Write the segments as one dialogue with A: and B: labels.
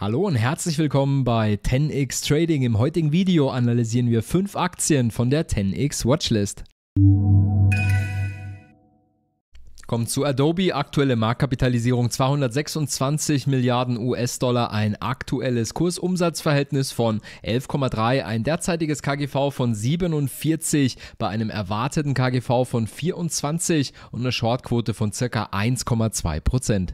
A: Hallo und herzlich willkommen bei 10x Trading. Im heutigen Video analysieren wir fünf Aktien von der 10x Watchlist. Kommt zu Adobe, aktuelle Marktkapitalisierung 226 Milliarden US-Dollar, ein aktuelles Kursumsatzverhältnis von 11,3, ein derzeitiges KGV von 47 bei einem erwarteten KGV von 24 und eine Shortquote von ca. 1,2%.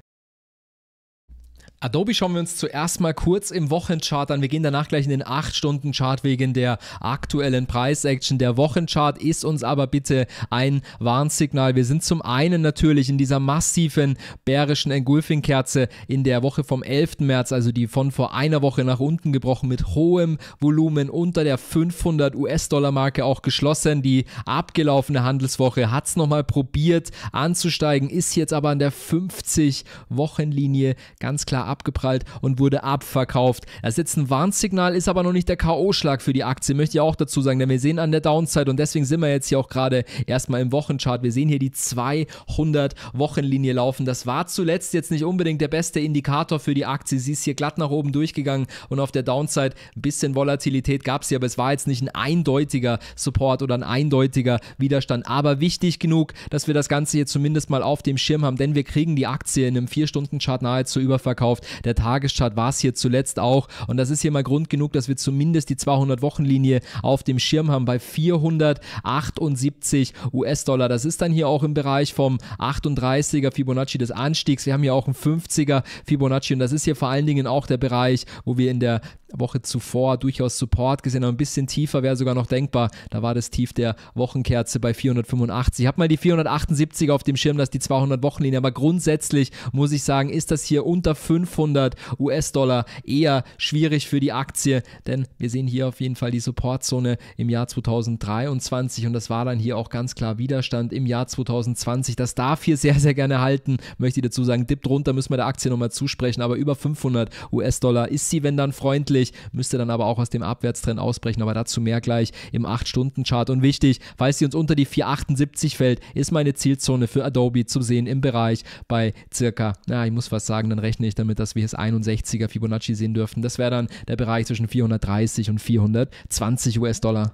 A: Adobe schauen wir uns zuerst mal kurz im Wochenchart an. Wir gehen danach gleich in den 8-Stunden-Chart wegen der aktuellen Preis-Action. Der Wochenchart ist uns aber bitte ein Warnsignal. Wir sind zum einen natürlich in dieser massiven bärischen Engulfing-Kerze in der Woche vom 11. März, also die von vor einer Woche nach unten gebrochen, mit hohem Volumen unter der 500 US-Dollar-Marke auch geschlossen. Die abgelaufene Handelswoche hat es nochmal probiert anzusteigen, ist jetzt aber an der 50-Wochenlinie ganz klar ab abgeprallt und wurde abverkauft. Das ist jetzt ein Warnsignal, ist aber noch nicht der K.O.-Schlag für die Aktie, möchte ich auch dazu sagen, denn wir sehen an der Downside und deswegen sind wir jetzt hier auch gerade erstmal im Wochenchart. Wir sehen hier die 200-Wochenlinie laufen. Das war zuletzt jetzt nicht unbedingt der beste Indikator für die Aktie. Sie ist hier glatt nach oben durchgegangen und auf der Downside ein bisschen Volatilität gab es hier, aber es war jetzt nicht ein eindeutiger Support oder ein eindeutiger Widerstand. Aber wichtig genug, dass wir das Ganze hier zumindest mal auf dem Schirm haben, denn wir kriegen die Aktie in einem 4-Stunden-Chart nahezu überverkauft gekauft. Der Tageschart war es hier zuletzt auch. Und das ist hier mal Grund genug, dass wir zumindest die 200-Wochen-Linie auf dem Schirm haben bei 478 US-Dollar. Das ist dann hier auch im Bereich vom 38er Fibonacci des Anstiegs. Wir haben hier auch einen 50er Fibonacci und das ist hier vor allen Dingen auch der Bereich, wo wir in der Woche zuvor durchaus Support gesehen, aber ein bisschen tiefer wäre sogar noch denkbar. Da war das Tief der Wochenkerze bei 485. Ich habe mal die 478 auf dem Schirm, das ist die 200-Wochenlinie, aber grundsätzlich muss ich sagen, ist das hier unter 500 US-Dollar eher schwierig für die Aktie, denn wir sehen hier auf jeden Fall die Supportzone im Jahr 2023 und das war dann hier auch ganz klar Widerstand im Jahr 2020. Das darf hier sehr, sehr gerne halten, möchte ich dazu sagen. Dip drunter müssen wir der Aktie nochmal zusprechen, aber über 500 US-Dollar ist sie, wenn dann freundlich möglich, müsste dann aber auch aus dem Abwärtstrend ausbrechen, aber dazu mehr gleich im 8-Stunden-Chart. Und wichtig, falls sie uns unter die 478 fällt, ist meine Zielzone für Adobe zu sehen im Bereich bei circa, na, ich muss was sagen, dann rechne ich damit, dass wir das 61er Fibonacci sehen dürften. Das wäre dann der Bereich zwischen 430 und 420 US-Dollar.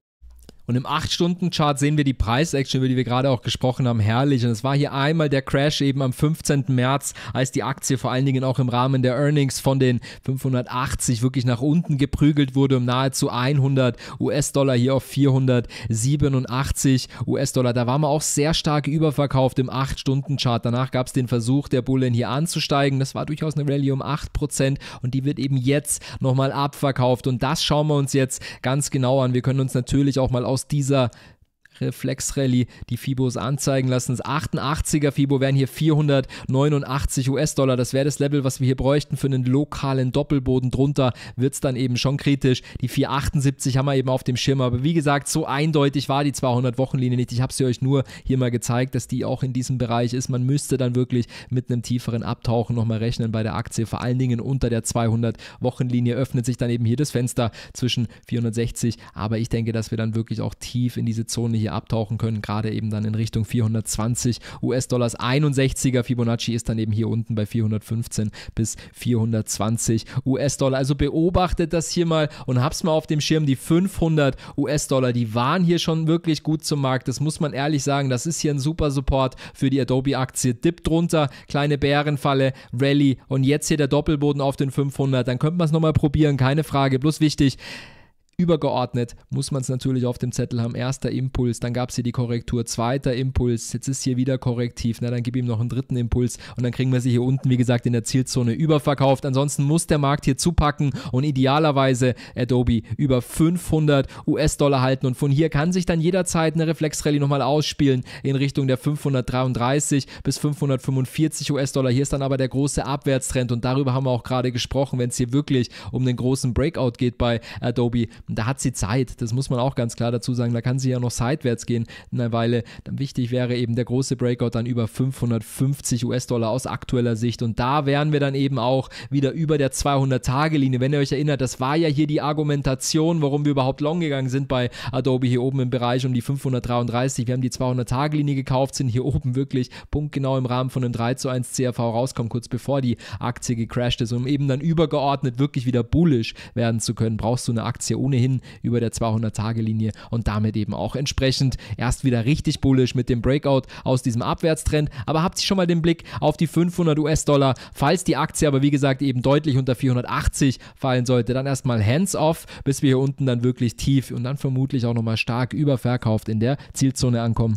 A: Und im 8-Stunden-Chart sehen wir die Preisaction, über die wir gerade auch gesprochen haben, herrlich. Und es war hier einmal der Crash eben am 15. März, als die Aktie vor allen Dingen auch im Rahmen der Earnings von den 580 wirklich nach unten geprügelt wurde, um nahezu 100 US-Dollar hier auf 487 US-Dollar. Da waren wir auch sehr stark überverkauft im 8-Stunden-Chart. Danach gab es den Versuch der Bullen hier anzusteigen. Das war durchaus eine Rallye um 8% und die wird eben jetzt nochmal abverkauft. Und das schauen wir uns jetzt ganz genau an. Wir können uns natürlich auch mal aus aus dieser reflex die Fibos anzeigen lassen. Das 88er Fibo wären hier 489 US-Dollar. Das wäre das Level, was wir hier bräuchten für einen lokalen Doppelboden. Drunter wird es dann eben schon kritisch. Die 478 haben wir eben auf dem Schirm. Aber wie gesagt, so eindeutig war die 200-Wochenlinie nicht. Ich habe sie euch nur hier mal gezeigt, dass die auch in diesem Bereich ist. Man müsste dann wirklich mit einem tieferen Abtauchen nochmal rechnen bei der Aktie. Vor allen Dingen unter der 200-Wochenlinie öffnet sich dann eben hier das Fenster zwischen 460. Aber ich denke, dass wir dann wirklich auch tief in diese Zone hier hier abtauchen können, gerade eben dann in Richtung 420 US-Dollars. 61er Fibonacci ist dann eben hier unten bei 415 bis 420 US-Dollar. Also beobachtet das hier mal und hab's mal auf dem Schirm. Die 500 US-Dollar, die waren hier schon wirklich gut zum Markt. Das muss man ehrlich sagen. Das ist hier ein super Support für die Adobe-Aktie. Dip drunter, kleine Bärenfalle, Rally und jetzt hier der Doppelboden auf den 500. Dann könnte man es nochmal probieren, keine Frage. Bloß wichtig, Übergeordnet muss man es natürlich auf dem Zettel haben. Erster Impuls, dann gab es hier die Korrektur, zweiter Impuls, jetzt ist hier wieder korrektiv, na ne, dann gib ihm noch einen dritten Impuls und dann kriegen wir sie hier unten, wie gesagt, in der Zielzone überverkauft. Ansonsten muss der Markt hier zupacken und idealerweise Adobe über 500 US-Dollar halten und von hier kann sich dann jederzeit eine Reflex-Rallye nochmal ausspielen in Richtung der 533 bis 545 US-Dollar. Hier ist dann aber der große Abwärtstrend und darüber haben wir auch gerade gesprochen, wenn es hier wirklich um den großen Breakout geht bei Adobe und da hat sie Zeit, das muss man auch ganz klar dazu sagen. Da kann sie ja noch seitwärts gehen eine Weile. Dann wichtig wäre eben der große Breakout dann über 550 US-Dollar aus aktueller Sicht. Und da wären wir dann eben auch wieder über der 200-Tage-Linie. Wenn ihr euch erinnert, das war ja hier die Argumentation, warum wir überhaupt long gegangen sind bei Adobe hier oben im Bereich um die 533. Wir haben die 200-Tage-Linie gekauft, sind hier oben wirklich punktgenau im Rahmen von einem 3 zu 1 CRV rauskommen, kurz bevor die Aktie gecrashed ist, um eben dann übergeordnet wirklich wieder bullisch werden zu können, brauchst du eine Aktie ohnehin ohnehin über der 200-Tage-Linie und damit eben auch entsprechend erst wieder richtig bullisch mit dem Breakout aus diesem Abwärtstrend. Aber habt ihr schon mal den Blick auf die 500 US-Dollar? Falls die Aktie aber wie gesagt eben deutlich unter 480 fallen sollte, dann erstmal hands off, bis wir hier unten dann wirklich tief und dann vermutlich auch nochmal stark überverkauft in der Zielzone ankommen.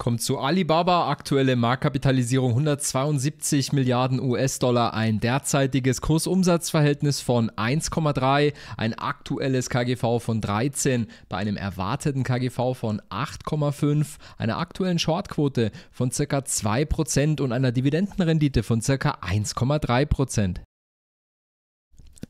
A: kommt zu Alibaba. Aktuelle Marktkapitalisierung 172 Milliarden US-Dollar, ein derzeitiges Kursumsatzverhältnis von 1,3, ein aktuelles KGV von 13 bei einem erwarteten KGV von 8,5, einer aktuellen Shortquote von circa 2% und einer Dividendenrendite von circa 1,3%.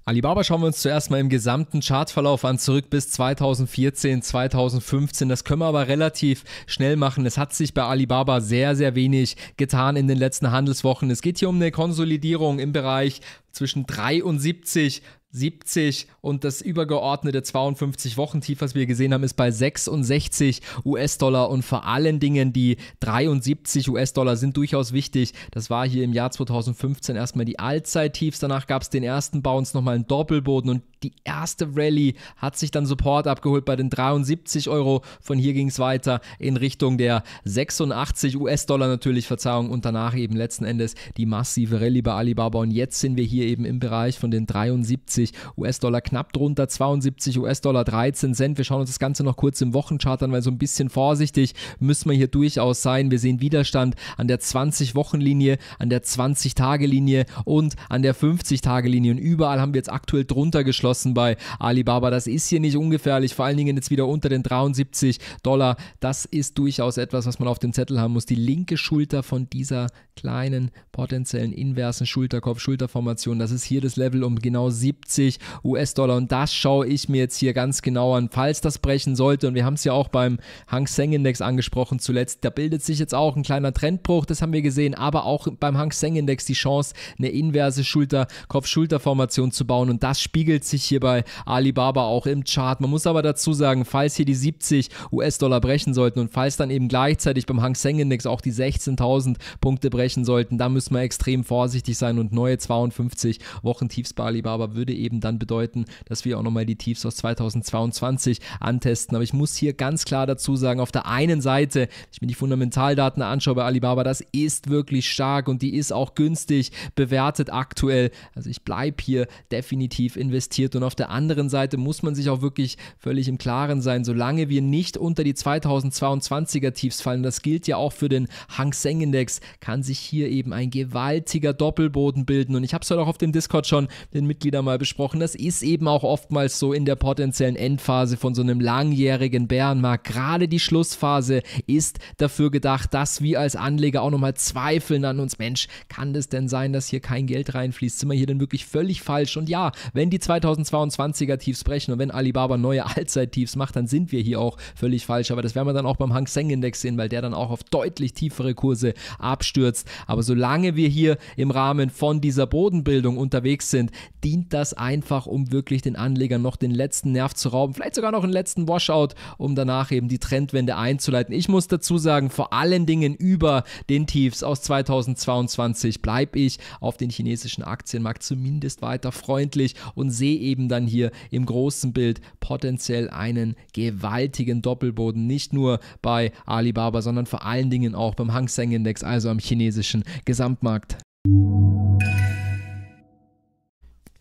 A: Alibaba schauen wir uns zuerst mal im gesamten Chartverlauf an, zurück bis 2014, 2015. Das können wir aber relativ schnell machen. Es hat sich bei Alibaba sehr, sehr wenig getan in den letzten Handelswochen. Es geht hier um eine Konsolidierung im Bereich zwischen 73, 70 und das übergeordnete 52 Wochen Tief, was wir gesehen haben, ist bei 66 US-Dollar und vor allen Dingen die 73 US-Dollar sind durchaus wichtig. Das war hier im Jahr 2015 erstmal die Allzeit-Tiefs, danach gab es den ersten Bounce nochmal einen Doppelboden und die erste Rallye hat sich dann Support abgeholt bei den 73 Euro. Von hier ging es weiter in Richtung der 86 US-Dollar natürlich, Verzeihung, und danach eben letzten Endes die massive Rallye bei Alibaba. Und jetzt sind wir hier eben im Bereich von den 73 US-Dollar, knapp drunter 72 US-Dollar, 13 Cent. Wir schauen uns das Ganze noch kurz im Wochenchart an, weil so ein bisschen vorsichtig müssen wir hier durchaus sein. Wir sehen Widerstand an der 20-Wochen-Linie, an der 20-Tage-Linie und an der 50-Tage-Linie. Und überall haben wir jetzt aktuell drunter geschlossen geschossen bei Alibaba. Das ist hier nicht ungefährlich, vor allen Dingen jetzt wieder unter den 73 Dollar. Das ist durchaus etwas, was man auf dem Zettel haben muss. Die linke Schulter von dieser kleinen potenziellen inversen Schulterkopf-Schulterformation, das ist hier das Level um genau 70 US-Dollar und das schaue ich mir jetzt hier ganz genau an. Falls das brechen sollte, und wir haben es ja auch beim Hang Seng Index angesprochen zuletzt, da bildet sich jetzt auch ein kleiner Trendbruch, das haben wir gesehen, aber auch beim Hang Seng Index die Chance, eine inverse Schulter-Kopf-Schulterformation zu bauen und das spiegelt sich natürlich hier bei Alibaba auch im Chart. Man muss aber dazu sagen, falls hier die 70 US-Dollar brechen sollten und falls dann eben gleichzeitig beim Hang Seng Index auch die 16.000 Punkte brechen sollten, da müssen wir extrem vorsichtig sein und neue 52 Wochen Tiefs bei Alibaba würde eben dann bedeuten, dass wir auch nochmal die Tiefs aus 2022 antesten. Aber ich muss hier ganz klar dazu sagen, auf der einen Seite, wenn ich mir die Fundamentaldaten anschaue bei Alibaba, das ist wirklich stark und die ist auch günstig bewertet aktuell. Also ich bleibe hier definitiv investiert wird. Und auf der anderen Seite muss man sich auch wirklich völlig im Klaren sein, solange wir nicht unter die 2022er Tiefs fallen, das gilt ja auch für den Hang Seng Index, kann sich hier eben ein gewaltiger Doppelboden bilden. Und ich habe es heute auch auf dem Discord schon den Mitgliedern mal besprochen. Das ist eben auch oftmals so in der potenziellen Endphase von so einem langjährigen Bärenmarkt. Gerade die Schlussphase ist dafür gedacht, dass wir als Anleger auch nochmal zweifeln an uns. Mensch, kann das denn sein, dass hier kein Geld reinfließt? Sind wir hier denn wirklich völlig falsch? Und ja, wenn die 2000 2022er Tiefs brechen und wenn Alibaba neue Allzeit-Tiefs macht, dann sind wir hier auch völlig falsch. Aber das werden wir dann auch beim Hang Seng Index sehen, weil der dann auch auf deutlich tiefere Kurse abstürzt. Aber solange wir hier im Rahmen von dieser Bodenbildung unterwegs sind, dient das einfach, um wirklich den Anlegern noch den letzten Nerv zu rauben, vielleicht sogar noch einen letzten Washout, um danach eben die Trendwende einzuleiten. Ich muss dazu sagen, vor allen Dingen über den Tiefs aus 2022 bleibe ich auf den chinesischen Aktienmarkt zumindest weiter freundlich und sehe eben, eben dann hier im großen Bild potenziell einen gewaltigen Doppelboden, nicht nur bei Alibaba, sondern vor allen Dingen auch beim Hang Seng Index, also am chinesischen Gesamtmarkt.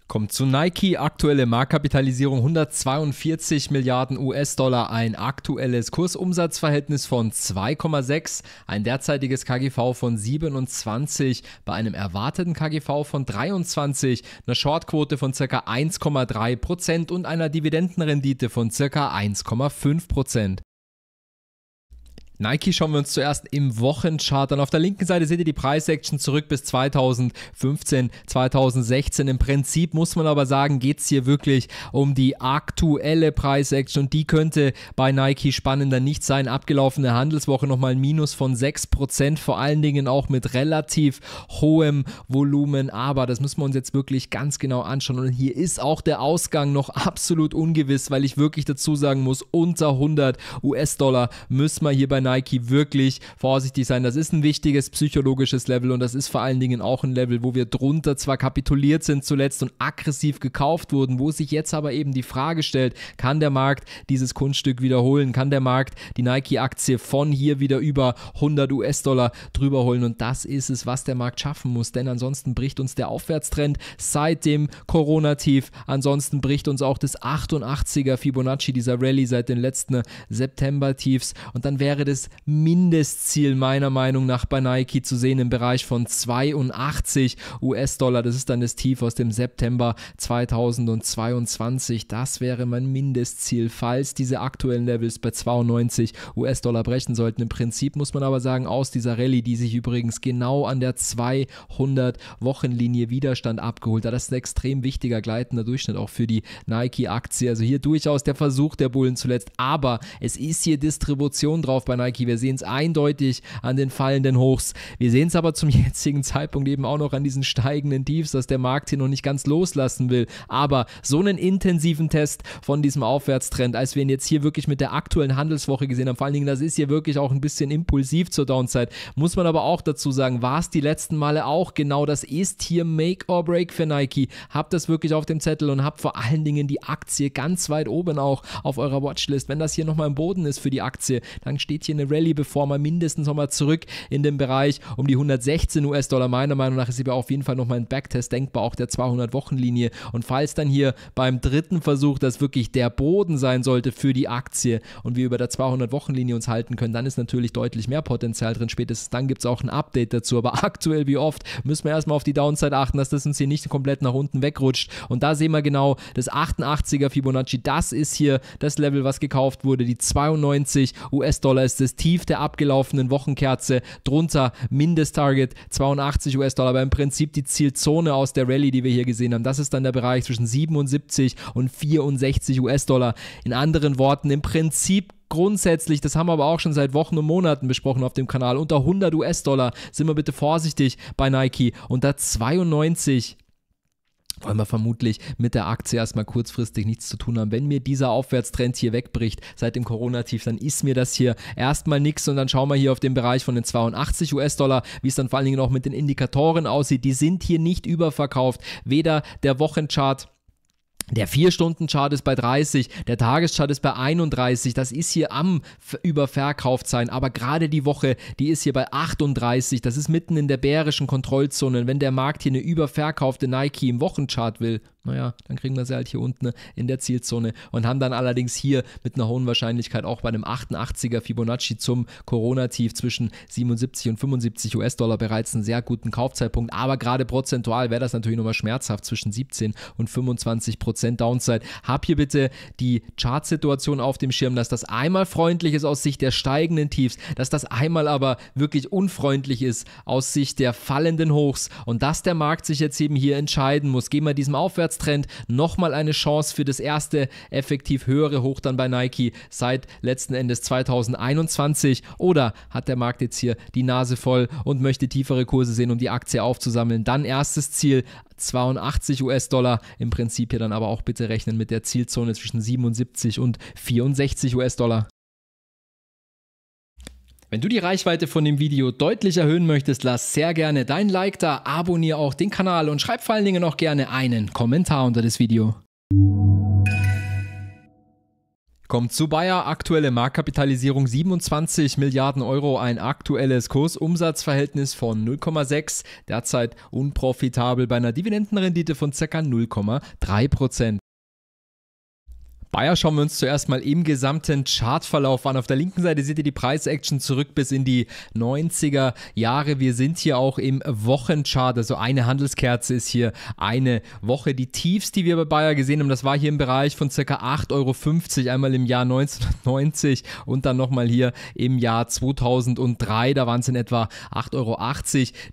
A: Kommt zu Nike, aktuelle Marktkapitalisierung 142 Milliarden US-Dollar, ein aktuelles Kursumsatzverhältnis von 2,6, ein derzeitiges KGV von 27 bei einem erwarteten KGV von 23, einer Shortquote von ca. 1,3% Prozent und einer Dividendenrendite von ca. 1,5%. Prozent. Nike schauen wir uns zuerst im Wochenchart an. Auf der linken Seite seht ihr die Preissection zurück bis 2015, 2016. Im Prinzip muss man aber sagen, geht es hier wirklich um die aktuelle Preissection und die könnte bei Nike spannender nicht sein. Abgelaufene Handelswoche nochmal ein Minus von 6%, vor allen Dingen auch mit relativ hohem Volumen. Aber das müssen wir uns jetzt wirklich ganz genau anschauen. Und hier ist auch der Ausgang noch absolut ungewiss, weil ich wirklich dazu sagen muss, unter 100 US-Dollar müssen wir hier bei Nike Nike wirklich vorsichtig sein. Das ist ein wichtiges psychologisches Level und das ist vor allen Dingen auch ein Level, wo wir drunter zwar kapituliert sind zuletzt und aggressiv gekauft wurden, wo sich jetzt aber eben die Frage stellt, kann der Markt dieses Kunststück wiederholen? Kann der Markt die Nike-Aktie von hier wieder über 100 US-Dollar drüber holen? Und das ist es, was der Markt schaffen muss, denn ansonsten bricht uns der Aufwärtstrend seit dem Corona-Tief. Ansonsten bricht uns auch das 88er Fibonacci, dieser Rallye seit den letzten September-Tiefs. Und dann wäre das klares Mindestziel meiner Meinung nach bei Nike zu sehen im Bereich von 82 US-Dollar. Das ist dann das Tief aus dem September 2022. Das wäre mein Mindestziel, falls diese aktuellen Levels bei 92 US-Dollar brechen sollten. Im Prinzip muss man aber sagen, aus dieser Rallye, die sich übrigens genau an der 200-Wochenlinie Widerstand abgeholt hat, das ist ein extrem wichtiger gleitender Durchschnitt auch für die Nike-Aktie. Also hier durchaus der Versuch der Bullen zuletzt, aber es ist hier Distribution drauf bei Nike. Nike. Wir sehen es eindeutig an den fallenden Hochs. Wir sehen es aber zum jetzigen Zeitpunkt eben auch noch an diesen steigenden Tiefs, dass der Markt hier noch nicht ganz loslassen will. Aber so einen intensiven Test von diesem Aufwärtstrend, als wir ihn jetzt hier wirklich mit der aktuellen Handelswoche gesehen haben, vor allen Dingen, das ist hier wirklich auch ein bisschen impulsiv zur Downside, muss man aber auch dazu sagen, war es die letzten Male auch genau das ist hier Make or Break für Nike. Habt das wirklich auf dem Zettel und habt vor allen Dingen die Aktie ganz weit oben auch auf eurer Watchlist. Wenn das hier nochmal im Boden ist für die Aktie, dann steht hier hier eine Rallye, bevor man mindestens nochmal zurück in den Bereich um die 116 US-Dollar. Meiner Meinung nach ist hier auf jeden Fall nochmal ein Backtest denkbar, auch der 200-Wochen-Linie. Und falls dann hier beim dritten Versuch das wirklich der Boden sein sollte für die Aktie und wir über der 200-Wochen-Linie uns halten können, dann ist natürlich deutlich mehr Potenzial drin. Spätestens dann gibt es auch ein Update dazu. Aber aktuell wie oft müssen wir erstmal auf die Downside achten, dass das uns hier nicht komplett nach unten wegrutscht. Und da sehen wir genau das 88er Fibonacci. Das ist hier das Level, was gekauft wurde. Die 92 US-Dollar ist das Tief der abgelaufenen Wochenkerze, drunter Mindesttarget 82 US-Dollar, aber im Prinzip die Zielzone aus der Rallye, die wir hier gesehen haben, das ist dann der Bereich zwischen 77 und 64 US-Dollar. In anderen Worten, im Prinzip grundsätzlich, das haben wir aber auch schon seit Wochen und Monaten besprochen auf dem Kanal, unter 100 US-Dollar sind wir bitte vorsichtig bei Nike, unter 92 wollen wir vermutlich mit der Aktie erstmal kurzfristig nichts zu tun haben. Wenn mir dieser Aufwärtstrend hier wegbricht seit dem Corona-Tief, dann ist mir das hier erstmal nichts und dann schauen wir hier auf den Bereich von den 82 US-Dollar, wie es dann vor allen Dingen auch mit den Indikatoren aussieht. Die sind hier nicht überverkauft, weder der Wochenchart der 4-Stunden-Chart ist bei 30, der Tageschart ist bei 31. Das ist hier am überverkauft sein. Aber gerade die Woche, die ist hier bei 38. Das ist mitten in der bärischen Kontrollzone. Wenn der Markt hier eine überverkaufte Nike im Wochenchart will, naja, dann kriegen wir sie halt hier unten in der Zielzone und haben dann allerdings hier mit einer hohen Wahrscheinlichkeit auch bei einem 88er Fibonacci zum Corona-Tief zwischen 77 und 75 US-Dollar bereits einen sehr guten Kaufzeitpunkt. Aber gerade prozentual wäre das natürlich nochmal schmerzhaft zwischen 17 und 25 Prozent Downside. Hab hier bitte die Chartsituation auf dem Schirm, dass das einmal freundlich ist aus Sicht der steigenden Tiefs, dass das einmal aber wirklich unfreundlich ist aus Sicht der fallenden Hochs und dass der Markt sich jetzt eben hier entscheiden muss. Gehen wir diesem Aufwärts Abwärtstrend, nochmal eine Chance für das erste effektiv höhere Hoch dann bei Nike seit letzten Endes 2021 oder hat der Markt jetzt hier die Nase voll und möchte tiefere Kurse sehen, um die Aktie aufzusammeln? Dann erstes Ziel 82 US-Dollar. Im Prinzip hier dann aber auch bitte rechnen mit der Zielzone zwischen 77 und 64 US-Dollar. Wenn du die Reichweite von dem Video deutlich erhöhen möchtest, lass sehr gerne dein Like da, abonniere auch den Kanal und schreib vor allen Dingen auch gerne einen Kommentar unter das Video. Kommt zu Bayer, aktuelle Marktkapitalisierung 27 Milliarden Euro, ein aktuelles Kursumsatzverhältnis von 0,6, derzeit unprofitabel bei einer Dividendenrendite von ca. 0,3 Prozent. Bayer schauen wir uns zuerst mal im gesamten Chartverlauf an. Auf der linken Seite seht ihr die Preisaction zurück bis in die 90er Jahre. Wir sind hier auch im Wochenchart, also eine Handelskerze ist hier eine Woche. Die Tiefs, die wir bei Bayer gesehen haben, das war hier im Bereich von ca. 8,50 Euro, einmal im Jahr 1990 und dann nochmal hier im Jahr 2003, da waren es in etwa 8,80 Euro.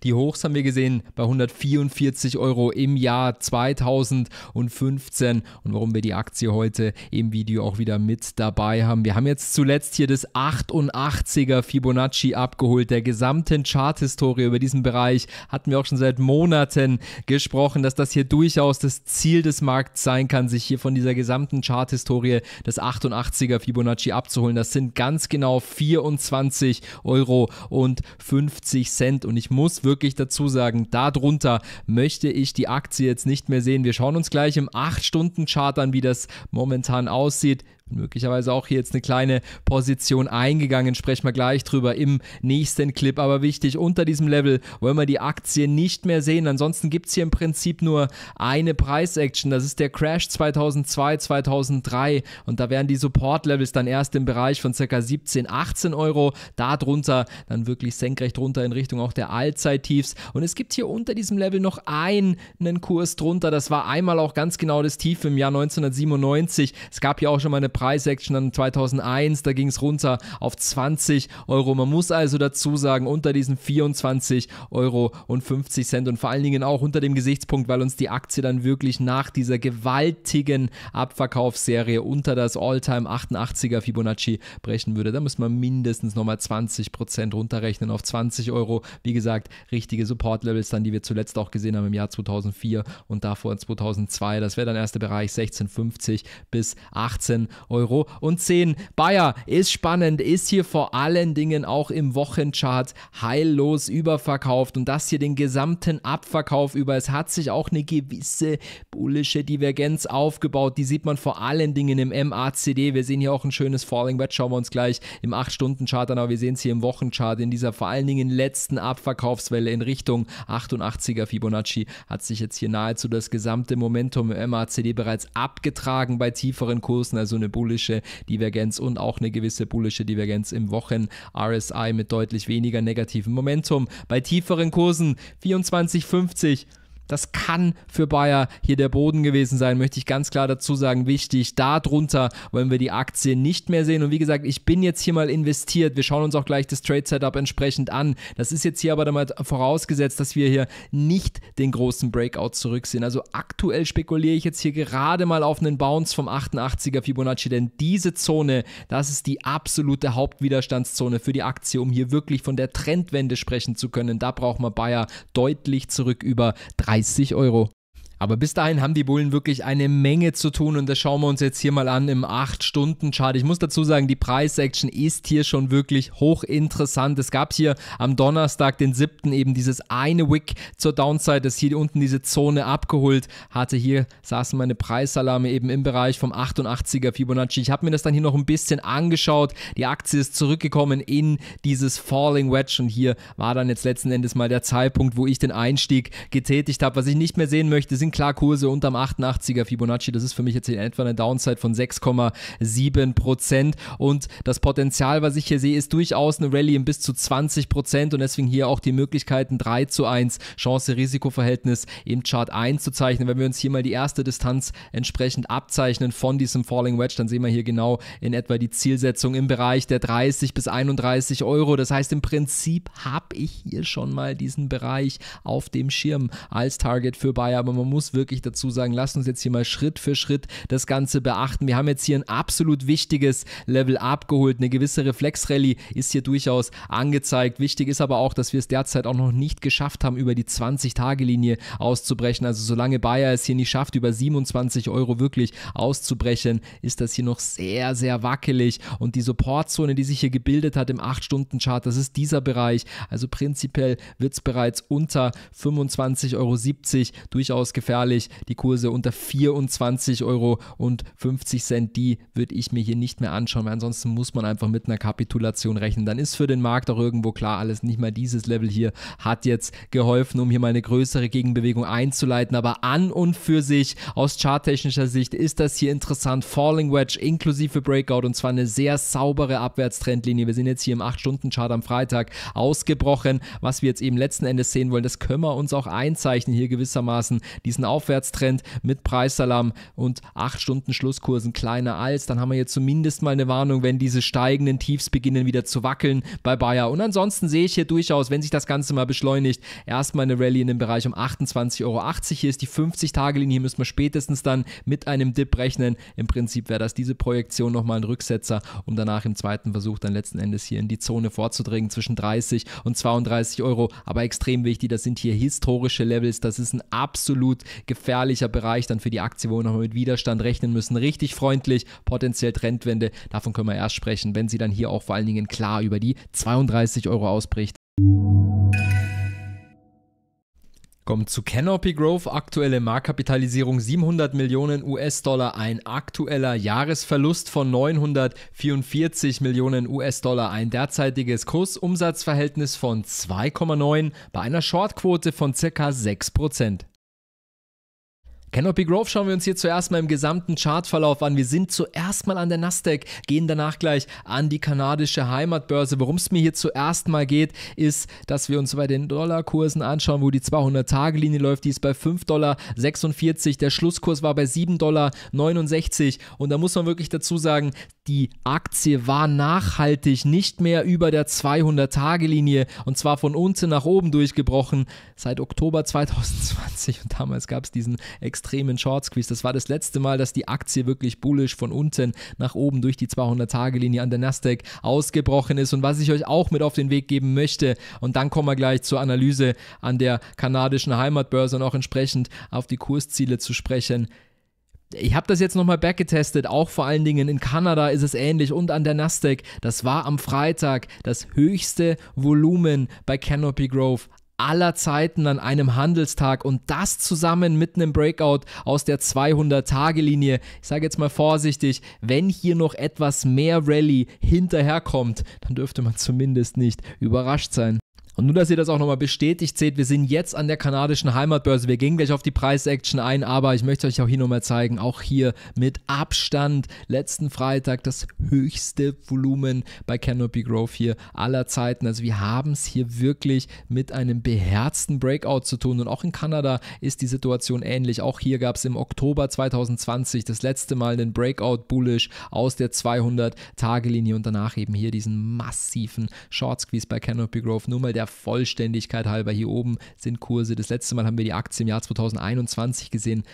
A: Die Hochs haben wir gesehen bei 144 Euro im Jahr 2015 und warum wir die Aktie heute im Video auch wieder mit dabei haben. Wir haben jetzt zuletzt hier das 88er Fibonacci abgeholt, der gesamten Charthistorie über diesen Bereich hatten wir auch schon seit Monaten gesprochen, dass das hier durchaus das Ziel des Markts sein kann, sich hier von dieser gesamten Charthistorie das 88er Fibonacci abzuholen. Das sind ganz genau 24 Euro und 50 Cent und ich muss wirklich dazu sagen, darunter möchte ich die Aktie jetzt nicht mehr sehen. Wir schauen uns gleich im 8-Stunden-Chart an, wie das momentan momentan aussieht, möglicherweise auch hier jetzt eine kleine Position eingegangen. Sprechen wir gleich drüber im nächsten Clip. Aber wichtig, unter diesem Level wollen wir die Aktie nicht mehr sehen. Ansonsten gibt es hier im Prinzip nur eine Preisaction. Das ist der Crash 2002, 2003. Und da wären die Support-Levels dann erst im Bereich von ca. 17, 18 Euro. Darunter dann wirklich senkrecht runter in Richtung auch der Allzeittiefs. Und es gibt hier unter diesem Level noch einen Kurs drunter. Das war einmal auch ganz genau das Tief im Jahr 1997. Es gab hier auch schon mal eine Price-Action dann 2001, da ging es runter auf 20 Euro. Man muss also dazu sagen, unter diesen 24 Euro und 50 Cent und vor allen Dingen auch unter dem Gesichtspunkt, weil uns die Aktie dann wirklich nach dieser gewaltigen Abverkaufsserie unter das All-Time 88er Fibonacci brechen würde. Da muss man mindestens nochmal 20 Prozent runterrechnen auf 20 Euro. Wie gesagt, richtige Support-Levels dann, die wir zuletzt auch gesehen haben im Jahr 2004 und davor 2002. Das wäre dann erst der Bereich 16,50 bis 18 Euro. Und 10, Bayer ist spannend, ist hier vor allen Dingen auch im Wochenchart heillos überverkauft und das hier den gesamten Abverkauf über. Es hat sich auch eine gewisse bullische Divergenz aufgebaut. Die sieht man vor allen Dingen im MACD. Wir sehen hier auch ein schönes Falling Wedge, schauen wir uns gleich im 8-Stunden-Chart an, aber wir sehen es hier im Wochenchart. In dieser vor allen Dingen letzten Abverkaufswelle in Richtung 88er Fibonacci hat sich jetzt hier nahezu das gesamte Momentum im MACD bereits abgetragen bei tieferen Kursen, also eine bullische Divergenz und auch eine gewisse bullische Divergenz im Wochen-RSI mit deutlich weniger negativem Momentum. Bei tieferen Kursen 24,50 das kann für Bayer hier der Boden gewesen sein, möchte ich ganz klar dazu sagen. Wichtig, darunter wollen wir die Aktie nicht mehr sehen. Und wie gesagt, ich bin jetzt hier mal investiert. Wir schauen uns auch gleich das Trade-Setup entsprechend an. Das ist jetzt hier aber damit vorausgesetzt, dass wir hier nicht den großen Breakout zurücksehen. Also aktuell spekuliere ich jetzt hier gerade mal auf einen Bounce vom 88er Fibonacci, denn diese Zone, das ist die absolute Hauptwiderstandszone für die Aktie, um hier wirklich von der Trendwende sprechen zu können. Da braucht man Bayer deutlich zurück über 3 30 Euro. Aber bis dahin haben die Bullen wirklich eine Menge zu tun und das schauen wir uns jetzt hier mal an im 8-Stunden-Chart. Ich muss dazu sagen, die Preissection ist hier schon wirklich hochinteressant. Es gab hier am Donnerstag, den 7. eben dieses eine Wick zur Downside, das hier unten diese Zone abgeholt hatte. Hier saßen meine Preisalarme eben im Bereich vom 88er Fibonacci. Ich habe mir das dann hier noch ein bisschen angeschaut. Die Aktie ist zurückgekommen in dieses Falling Wedge und hier war dann jetzt letzten Endes mal der Zeitpunkt, wo ich den Einstieg getätigt habe. Was ich nicht mehr sehen möchte, sind sind klar Kurse unterm 88er Fibonacci. Das ist für mich jetzt in etwa eine Downside von 6,7 Prozent. Und das Potenzial, was ich hier sehe, ist durchaus eine Rallye in bis zu 20 Prozent. Und deswegen hier auch die Möglichkeiten 3 zu 1 Chance-Risiko-Verhältnis im Chart einzuzeichnen. Wenn wir uns hier mal die erste Distanz entsprechend abzeichnen von diesem Falling Wedge, dann sehen wir hier genau in etwa die Zielsetzung im Bereich der 30 bis 31 Euro. Das heißt, im Prinzip habe ich hier schon mal diesen Bereich auf dem Schirm als Target für Bayer. Aber man muss muss wirklich dazu sagen, lasst uns jetzt hier mal Schritt für Schritt das Ganze beachten. Wir haben jetzt hier ein absolut wichtiges Level abgeholt. Eine gewisse Reflexrallye ist hier durchaus angezeigt. Wichtig ist aber auch, dass wir es derzeit auch noch nicht geschafft haben, über die 20-Tage-Linie auszubrechen. Also solange Bayer es hier nicht schafft, über 27 Euro wirklich auszubrechen, ist das hier noch sehr, sehr wackelig. Und die Supportzone, die sich hier gebildet hat im 8-Stunden-Chart, das ist dieser Bereich. Also prinzipiell wird es bereits unter 25,70 Euro durchaus gefällt gefährlich. Die Kurse unter 24,50 Euro die würde ich mir hier nicht mehr anschauen, weil ansonsten muss man einfach mit einer Kapitulation rechnen. Dann ist für den Markt auch irgendwo klar, alles nicht mal dieses Level hier hat jetzt geholfen, um hier mal eine größere Gegenbewegung einzuleiten. Aber an und für sich aus charttechnischer Sicht ist das hier interessant. Falling Wedge inklusive Breakout und zwar eine sehr saubere Abwärtstrendlinie. Wir sind jetzt hier im 8-Stunden-Chart am Freitag ausgebrochen. Was wir jetzt eben letzten Endes sehen wollen, das können wir uns auch einzeichnen, hier gewissermaßen die diesen Aufwärtstrend mit Preisalarm und 8 Stunden Schlusskursen kleiner als, dann haben wir jetzt zumindest mal eine Warnung, wenn diese steigenden Tiefs beginnen wieder zu wackeln bei Bayer. Und ansonsten sehe ich hier durchaus, wenn sich das Ganze mal beschleunigt, erstmal eine Rallye in dem Bereich um 28,80 Euro. Hier ist die 50-Tage-Linie, hier müssen wir spätestens dann mit einem Dip rechnen. Im Prinzip wäre das diese Projektion nochmal ein Rücksetzer, um danach im zweiten Versuch dann letzten Endes hier in die Zone vorzudringen zwischen 30 und 32 Euro. Aber extrem wichtig, das sind hier historische Levels. Das ist ein absolut gefährlicher Bereich dann für die Aktie, wo wir nochmal mit Widerstand rechnen müssen. Richtig freundlich, potenziell Trendwende. Davon können wir erst sprechen, wenn sie dann hier auch vor allen Dingen klar über die 32 Euro ausbricht. Kommt zu Canopy Growth, aktuelle Marktkapitalisierung 700 Millionen US-Dollar, ein aktueller Jahresverlust von 944 Millionen US-Dollar, ein derzeitiges Kursumsatzverhältnis von 2,9 bei einer Shortquote von ca. 6%. Canopy Growth schauen wir uns hier zuerst mal im gesamten Chartverlauf an. Wir sind zuerst mal an der Nasdaq, gehen danach gleich an die kanadische Heimatbörse. Worum es mir hier zuerst mal geht, ist, dass wir uns bei den Dollarkursen anschauen, wo die 200-Tage-Linie läuft. Die ist bei 5,46 Dollar. Der Schlusskurs war bei 7,69 Dollar. Und da muss man wirklich dazu sagen, die Aktie war nachhaltig nicht mehr über der 200-Tage-Linie und zwar von unten nach oben durchgebrochen seit Oktober 2020. Und damals gab es diesen extrem extremen shorts Das war das letzte Mal, dass die Aktie wirklich bullisch von unten nach oben durch die 200-Tage-Linie an der Nasdaq ausgebrochen ist. Und was ich euch auch mit auf den Weg geben möchte, und dann kommen wir gleich zur Analyse an der kanadischen Heimatbörse und auch entsprechend auf die Kursziele zu sprechen. Ich habe das jetzt nochmal backgetestet, auch vor allen Dingen in Kanada ist es ähnlich und an der Nasdaq. Das war am Freitag das höchste Volumen bei Canopy Growth aller Zeiten an einem Handelstag und das zusammen mit einem Breakout aus der 200-Tage-Linie. Ich sage jetzt mal vorsichtig, wenn hier noch etwas mehr Rally hinterherkommt, dann dürfte man zumindest nicht überrascht sein. Und nur, dass ihr das auch nochmal bestätigt seht, wir sind jetzt an der kanadischen Heimatbörse. Wir gehen gleich auf die Preisaction ein, aber ich möchte euch auch hier nochmal zeigen, auch hier mit Abstand letzten Freitag das höchste Volumen bei Canopy Growth hier aller Zeiten. Also wir haben es hier wirklich mit einem beherzten Breakout zu tun. Und auch in Kanada ist die Situation ähnlich. Auch hier gab es im Oktober 2020 das letzte Mal den Breakout bullish aus der 200-Tage-Linie und danach eben hier diesen massiven Short Squeeze bei Canopy Growth. Nur mal der der Vollständigkeit halber hier oben sind Kurse. Das letzte Mal haben wir die Aktie im Jahr 2021 gesehen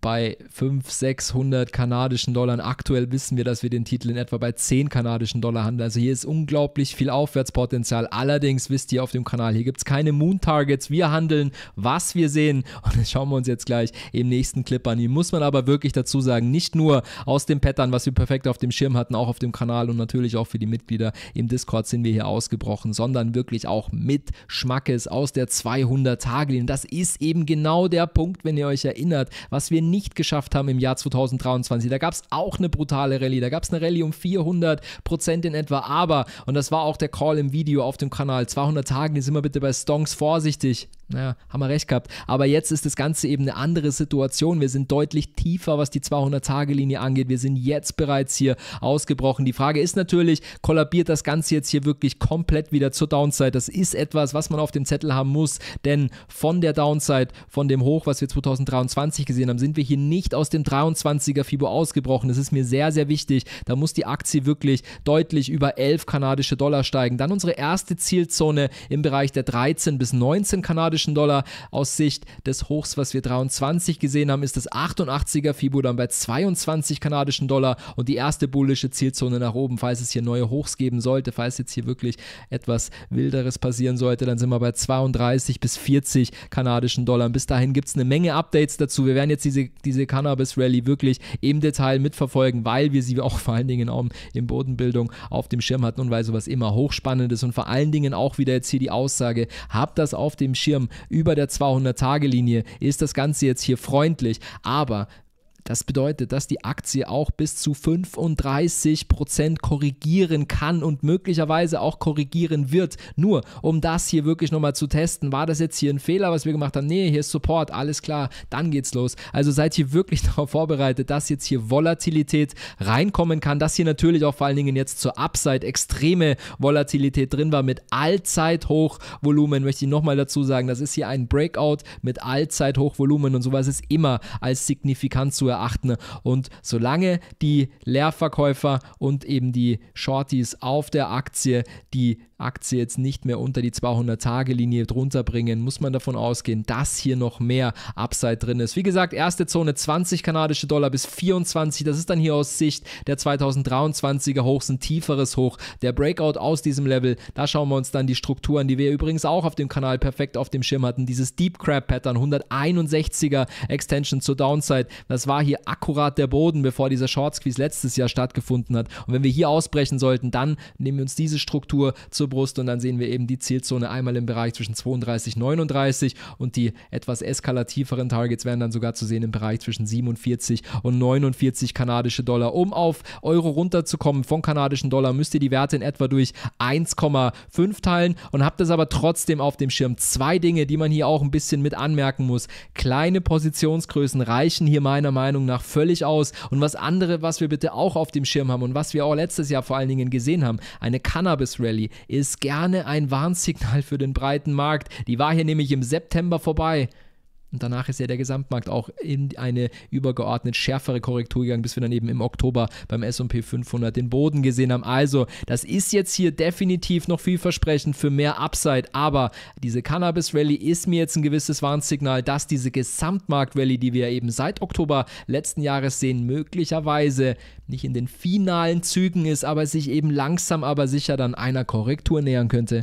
A: bei 500, 600 kanadischen Dollar. Aktuell wissen wir, dass wir den Titel in etwa bei 10 kanadischen Dollar handeln. Also hier ist unglaublich viel Aufwärtspotenzial. Allerdings wisst ihr auf dem Kanal, hier gibt es keine Moon-Targets. Wir handeln, was wir sehen. Und das schauen wir uns jetzt gleich im nächsten Clip an. Hier muss man aber wirklich dazu sagen, nicht nur aus dem Pattern, was wir perfekt auf dem Schirm hatten, auch auf dem Kanal und natürlich auch für die Mitglieder im Discord sind wir hier ausgebrochen, sondern wirklich auch mit Schmackes aus der 200-Tage-Linie. Das ist eben genau der Punkt, wenn ihr euch erinnert, was wir nicht geschafft haben im Jahr 2023. Da gab es auch eine brutale Rallye. Da gab es eine Rallye um 400 Prozent in etwa. Aber, und das war auch der Call im Video auf dem Kanal, 200 Tagen sind wir bitte bei Stonks vorsichtig. Naja, haben wir recht gehabt. Aber jetzt ist das Ganze eben eine andere Situation. Wir sind deutlich tiefer, was die 200-Tage-Linie angeht. Wir sind jetzt bereits hier ausgebrochen. Die Frage ist natürlich, kollabiert das Ganze jetzt hier wirklich komplett wieder zur Downside? Das ist etwas, was man auf dem Zettel haben muss, denn von der Downside, von dem Hoch, was wir 2023 gesehen haben, sind wir hier nicht aus dem 23er Fibo ausgebrochen. Das ist mir sehr, sehr wichtig. Da muss die Aktie wirklich deutlich über 11 kanadische Dollar steigen. Dann unsere erste Zielzone im Bereich der 13 bis 19 kanadischen kanadischen Dollar. Aus Sicht des Hochs, was wir 23 gesehen haben, ist das 88er Fibo dann bei 22 kanadischen Dollar und die erste bullische Zielzone nach oben, falls es hier neue Hochs geben sollte, falls jetzt hier wirklich etwas Wilderes passieren sollte, dann sind wir bei 32 bis 40 kanadischen Dollar. Bis dahin gibt es eine Menge Updates dazu. Wir werden jetzt diese, diese Cannabis-Rally wirklich im Detail mitverfolgen, weil wir sie auch vor allen Dingen auch in Bodenbildung auf dem Schirm hatten und weil sowas immer hochspannend ist und vor allen Dingen auch wieder jetzt hier die Aussage, habt das auf dem Schirm, über der 200-Tage-Linie. Ist das Ganze jetzt hier freundlich? Aber das bedeutet, dass die Aktie auch bis zu 35% Prozent korrigieren kann und möglicherweise auch korrigieren wird. Nur, um das hier wirklich nochmal zu testen, war das jetzt hier ein Fehler, was wir gemacht haben? Nee, hier ist Support, alles klar, dann geht's los. Also seid hier wirklich darauf vorbereitet, dass jetzt hier Volatilität reinkommen kann, dass hier natürlich auch vor allen Dingen jetzt zur Upside extreme Volatilität drin war mit Allzeithochvolumen, möchte ich nochmal dazu sagen, das ist hier ein Breakout mit Allzeithochvolumen und sowas ist immer als signifikant zu beachten. Und solange die Leerverkäufer und eben die Shorties auf der Aktie die Aktie jetzt nicht mehr unter die 200-Tage-Linie drunter bringen, muss man davon ausgehen, dass hier noch mehr Upside drin ist. Wie gesagt, erste Zone 20 kanadische Dollar bis 24, das ist dann hier aus Sicht der 2023er Hochs ein tieferes Hoch. Der Breakout aus diesem Level, da schauen wir uns dann die Struktur an, die wir übrigens auch auf dem Kanal perfekt auf dem Schirm hatten. Dieses Deep Crab Pattern, 161er Extension zur Downside, das war hier akkurat der Boden, bevor dieser Short Squeeze letztes Jahr stattgefunden hat. Und wenn wir hier ausbrechen sollten, dann nehmen wir uns diese Struktur zur zur Brust und dann sehen wir eben die Zielzone einmal im Bereich zwischen 32, 39 und die etwas eskalativeren Targets werden dann sogar zu sehen im Bereich zwischen 47 und 49 kanadische Dollar. Um auf Euro runterzukommen von kanadischen Dollar, müsst ihr die Werte in etwa durch 1,5 teilen und habt es aber trotzdem auf dem Schirm. Zwei Dinge, die man hier auch ein bisschen mit anmerken muss. Kleine Positionsgrößen reichen hier meiner Meinung nach völlig aus und was andere, was wir bitte auch auf dem Schirm haben und was wir auch letztes Jahr vor allen Dingen gesehen haben, eine Cannabis Rally ist gerne ein Warnsignal für den breiten Markt. Die war hier nämlich im September vorbei und danach ist ja der Gesamtmarkt auch in eine übergeordnet schärfere Korrektur gegangen, bis wir dann eben im Oktober beim SP 500 den Boden gesehen haben. Also, das ist jetzt hier definitiv noch vielversprechend für mehr Upside. Aber diese Cannabis Rally ist mir jetzt ein gewisses Warnsignal, dass diese Gesamtmarkt Rally, die wir eben seit Oktober letzten Jahres sehen, möglicherweise nicht in den finalen Zügen ist, aber sich eben langsam aber sicher dann einer Korrektur nähern könnte.